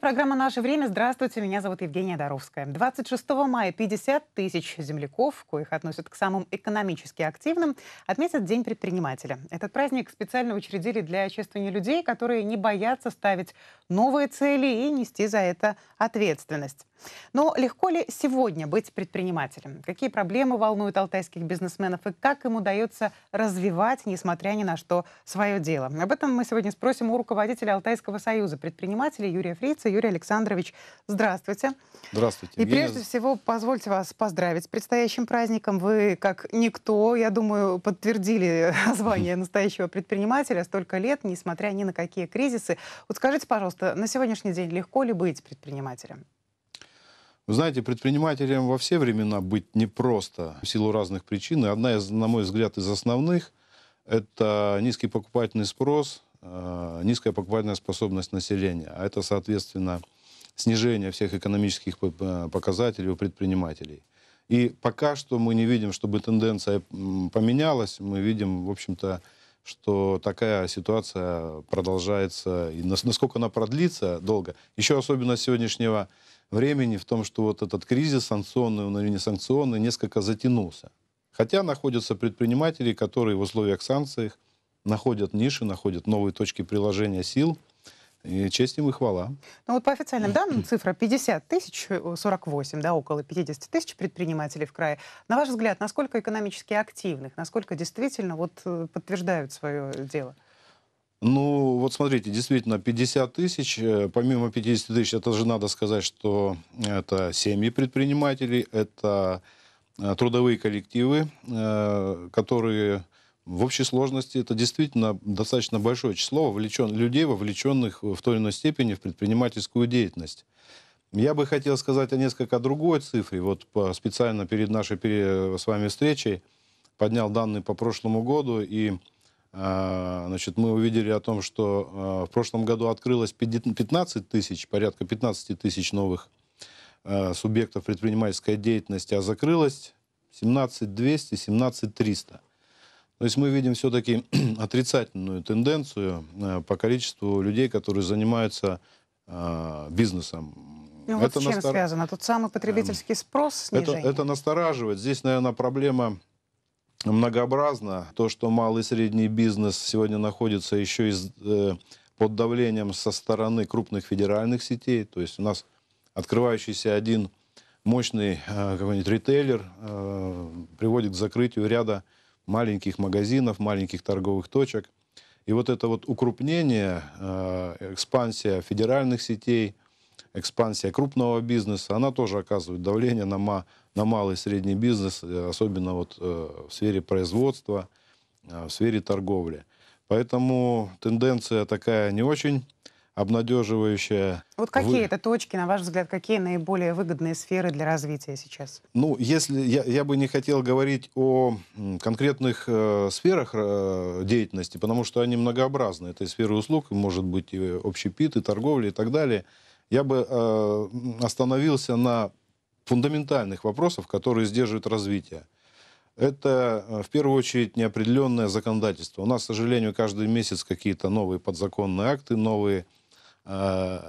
программа «Наше время». Здравствуйте, меня зовут Евгения Доровская. 26 мая 50 тысяч земляков, коих относят к самым экономически активным, отметят День предпринимателя. Этот праздник специально учредили для чествования людей, которые не боятся ставить новые цели и нести за это ответственность. Но легко ли сегодня быть предпринимателем? Какие проблемы волнуют алтайских бизнесменов и как им удается развивать, несмотря ни на что, свое дело? Об этом мы сегодня спросим у руководителя Алтайского союза предпринимателей Юрия Фрица. Юрий Александрович, здравствуйте. Здравствуйте. И Евгения. прежде всего, позвольте вас поздравить с предстоящим праздником. Вы, как никто, я думаю, подтвердили звание настоящего предпринимателя столько лет, несмотря ни на какие кризисы. Вот скажите, пожалуйста, на сегодняшний день легко ли быть предпринимателем? знаете, предпринимателям во все времена быть непросто в силу разных причин. И одна из, на мой взгляд, из основных – это низкий покупательный спрос, э, низкая покупательная способность населения. А это, соответственно, снижение всех экономических показателей у предпринимателей. И пока что мы не видим, чтобы тенденция поменялась. Мы видим, в общем-то, что такая ситуация продолжается. И насколько она продлится долго. Еще особенность сегодняшнего времени в том, что вот этот кризис санкционный, он или несанкционный, несколько затянулся. Хотя находятся предприниматели, которые в условиях санкций находят ниши, находят новые точки приложения сил – и честь им и хвала. Ну вот по официальным данным цифра 50 тысяч, 48, э, да, около 50 тысяч предпринимателей в крае. На ваш взгляд, насколько экономически активных, насколько действительно вот э, подтверждают свое дело? Ну, вот смотрите, действительно, 50 тысяч. Э, помимо 50 тысяч, это же надо сказать, что это семьи предпринимателей, это э, трудовые коллективы, э, которые в общей сложности это действительно достаточно большое число вовлечен, людей, вовлеченных в той или иной степени в предпринимательскую деятельность. Я бы хотел сказать о несколько другой цифре. Вот специально перед нашей с вами встречей поднял данные по прошлому году и а, значит, мы увидели о том, что а, в прошлом году открылось 15 тысяч, порядка 15 тысяч новых а, субъектов предпринимательской деятельности, а закрылось 17 200, 17 300. То есть мы видим все-таки отрицательную тенденцию по количеству людей, которые занимаются бизнесом. Ну, вот это с чем настор... связано? тут самый потребительский эм, спрос снижение? Это, это настораживает. Здесь, наверное, проблема многообразно. То, что малый и средний бизнес сегодня находится еще и э, под давлением со стороны крупных федеральных сетей. То есть у нас открывающийся один мощный э, какой-нибудь ритейлер э, приводит к закрытию ряда маленьких магазинов, маленьких торговых точек. И вот это вот укрупнение, э, экспансия федеральных сетей – экспансия крупного бизнеса, она тоже оказывает давление на, ма, на малый и средний бизнес, э, особенно вот э, в сфере производства, э, в сфере торговли. Поэтому тенденция такая не очень обнадеживающая. Вот какие Вы... это точки, на ваш взгляд, какие наиболее выгодные сферы для развития сейчас? Ну, если я, я бы не хотел говорить о конкретных э, сферах э, деятельности, потому что они многообразны. Это и сферы услуг, может быть, и общепит, и торговля, и так далее я бы э, остановился на фундаментальных вопросах, которые сдерживают развитие. Это, э, в первую очередь, неопределенное законодательство. У нас, к сожалению, каждый месяц какие-то новые подзаконные акты, новые э,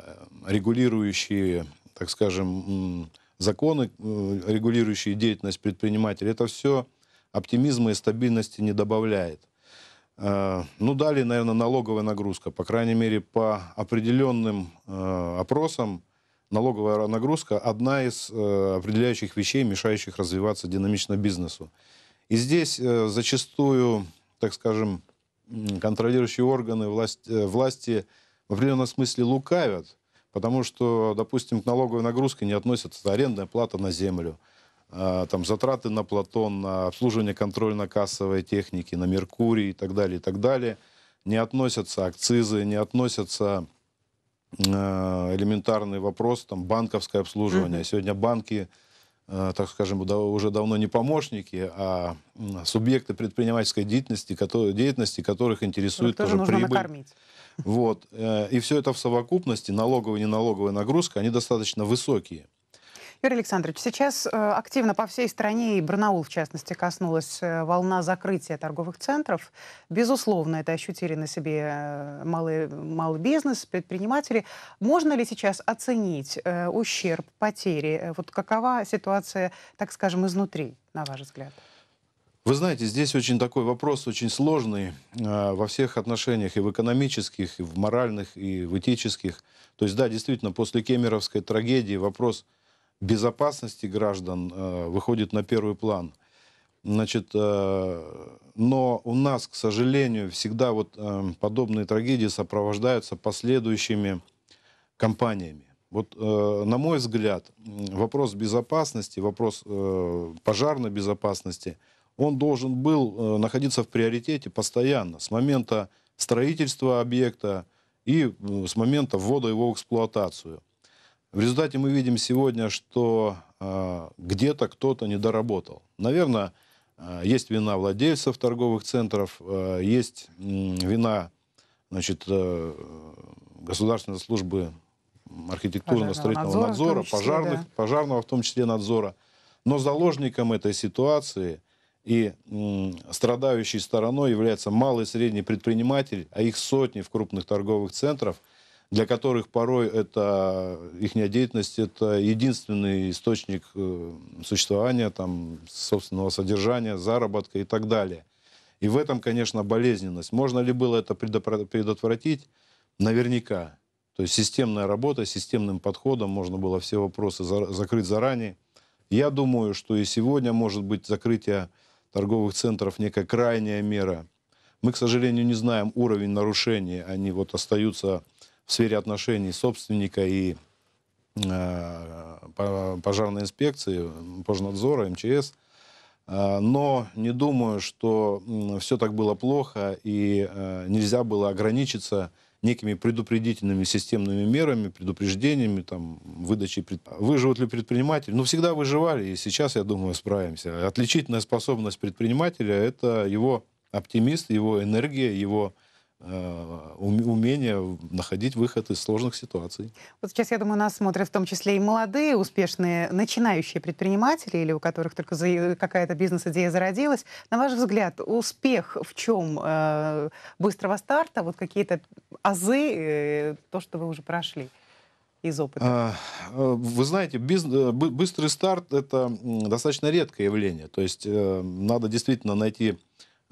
регулирующие, так скажем, законы, э, регулирующие деятельность предпринимателей. Это все оптимизма и стабильности не добавляет. Э, ну, дали, наверное, налоговая нагрузка. По крайней мере, по определенным э, опросам налоговая нагрузка одна из э, определяющих вещей, мешающих развиваться динамично бизнесу. И здесь зачастую, так скажем, контролирующие органы власть, власти в определенном смысле лукавят, потому что, допустим, к налоговой нагрузке не относятся арендная плата на землю – а, там, затраты на Платон, на обслуживание контрольно-кассовой техники, на Меркурий и так далее, и так далее. Не относятся акцизы, не относятся а, элементарный вопрос, там, банковское обслуживание. Mm-hmm. Сегодня банки, а, так скажем, уже давно не помощники, а субъекты предпринимательской деятельности, которые, деятельности которых интересует тоже нужно прибыль. Накормить. Вот. Э, и все это в совокупности, налоговая и неналоговая нагрузка, они достаточно высокие. Юрий Александрович, сейчас э, активно по всей стране, и Барнаул, в частности, коснулась э, волна закрытия торговых центров. Безусловно, это ощутили на себе э, малый, малый бизнес, предприниматели. Можно ли сейчас оценить ущерб, потери? Вот какова ситуация, так скажем, изнутри, на ваш взгляд? Вы знаете, здесь очень такой вопрос, очень сложный э, во всех отношениях, и в экономических, и в моральных, и в этических. То есть, да, действительно, после кемеровской трагедии вопрос – безопасности граждан э, выходит на первый план. Значит, э, но у нас, к сожалению, всегда вот э, подобные трагедии сопровождаются последующими компаниями. Вот, на мой взгляд, вопрос безопасности, вопрос пожарной безопасности, он должен был находиться в приоритете постоянно, с момента строительства объекта и с момента ввода его в эксплуатацию – в результате мы видим сегодня, что э, где-то кто-то недоработал. Наверное, э, есть вина владельцев торговых центров, э, есть э, вина значит, э, государственной службы архитектурно-строительного надзора, надзора числе, пожарных, да. пожарного в том числе надзора. Но заложником этой ситуации и э, страдающей стороной является малый и средний предприниматель, а их сотни в крупных торговых центрах – для которых порой это э, их деятельность это единственный источник э, существования, там, собственного содержания, заработка и так далее. И в этом, конечно, болезненность. Можно ли было это предотвратить? Наверняка. То есть системная работа, системным подходом можно было все вопросы за, закрыть заранее. Я думаю, что и сегодня может быть закрытие торговых центров некая крайняя мера. Мы, к сожалению, не знаем уровень нарушений. Они вот остаются в сфере отношений собственника и э, пожарной инспекции, пожнадзора, МЧС. Э, но не думаю, что все так было плохо и э, нельзя было ограничиться некими предупредительными системными мерами, предупреждениями, там, выдачей... Пред... Выживут ли предприниматели? Ну, всегда выживали, и сейчас, я думаю, справимся. Отличительная способность предпринимателя – это его оптимист, его энергия, его Э, умение находить выход из сложных ситуаций. Вот сейчас, я думаю, нас смотрят в том числе и молодые, успешные, начинающие предприниматели, или у которых только какая-то бизнес-идея зародилась. На ваш взгляд, успех в чем? Э, быстрого старта, вот какие-то азы, э, то, что вы уже прошли? из опыта? А, вы знаете, бизнес, быстрый старт это достаточно редкое явление. То есть надо действительно найти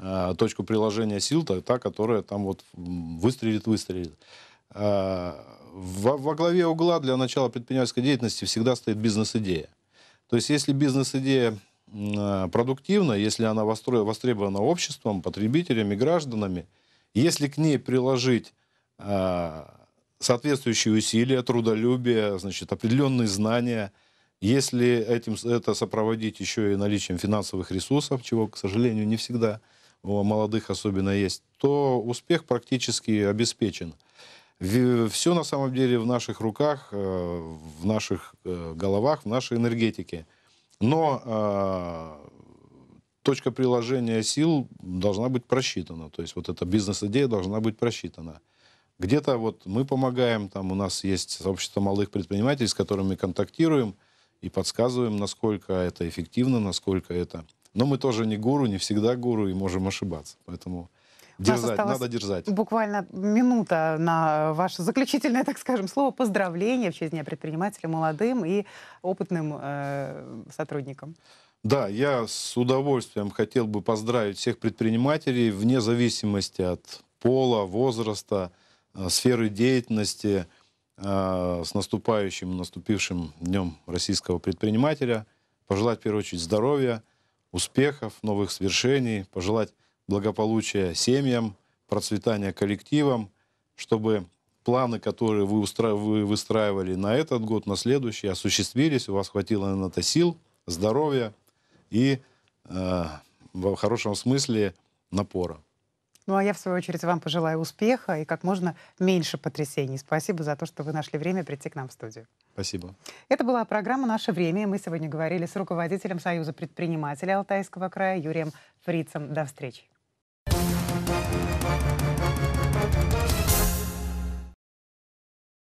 Э, точку приложения сил, та, та которая там вот выстрелит, выстрелит. Э, во, во главе угла для начала предпринимательской деятельности всегда стоит бизнес-идея. То есть если бизнес-идея э, продуктивна, если она востро востребована обществом, потребителями, гражданами, если к ней приложить соответствующие усилия, трудолюбие, значит, определенные знания, если этим, это сопроводить еще и наличием финансовых ресурсов, чего, к сожалению, не всегда – у молодых особенно есть, то успех практически обеспечен. Все на самом деле в наших руках, э, в наших э, головах, в нашей энергетике. Но э, точка приложения сил должна быть просчитана. То есть вот эта бизнес-идея должна быть просчитана. Где-то вот мы помогаем, там у нас есть сообщество малых предпринимателей, с которыми контактируем и подсказываем, насколько это эффективно, насколько это но мы тоже не гуру, не всегда гуру и можем ошибаться. Поэтому дерзать, надо держать Буквально минута на ваше заключительное, так скажем, слово поздравления в честь Дня предпринимателя молодым и опытным э, сотрудникам. Да, я с удовольствием хотел бы поздравить всех предпринимателей вне зависимости от пола, возраста, э, сферы деятельности э, с наступающим, наступившим днем российского предпринимателя. Пожелать в первую очередь здоровья, успехов, новых свершений, пожелать благополучия семьям, процветания коллективам, чтобы планы, которые вы, устра... вы выстраивали на этот год, на следующий, осуществились, у вас хватило на это сил, здоровья и э, в хорошем смысле напора. Ну а я, в свою очередь, вам пожелаю успеха и как можно меньше потрясений. Спасибо за то, что вы нашли время прийти к нам в студию. Спасибо. Это была программа «Наше время». Мы сегодня говорили с руководителем Союза предпринимателей Алтайского края Юрием Фрицем. До встречи.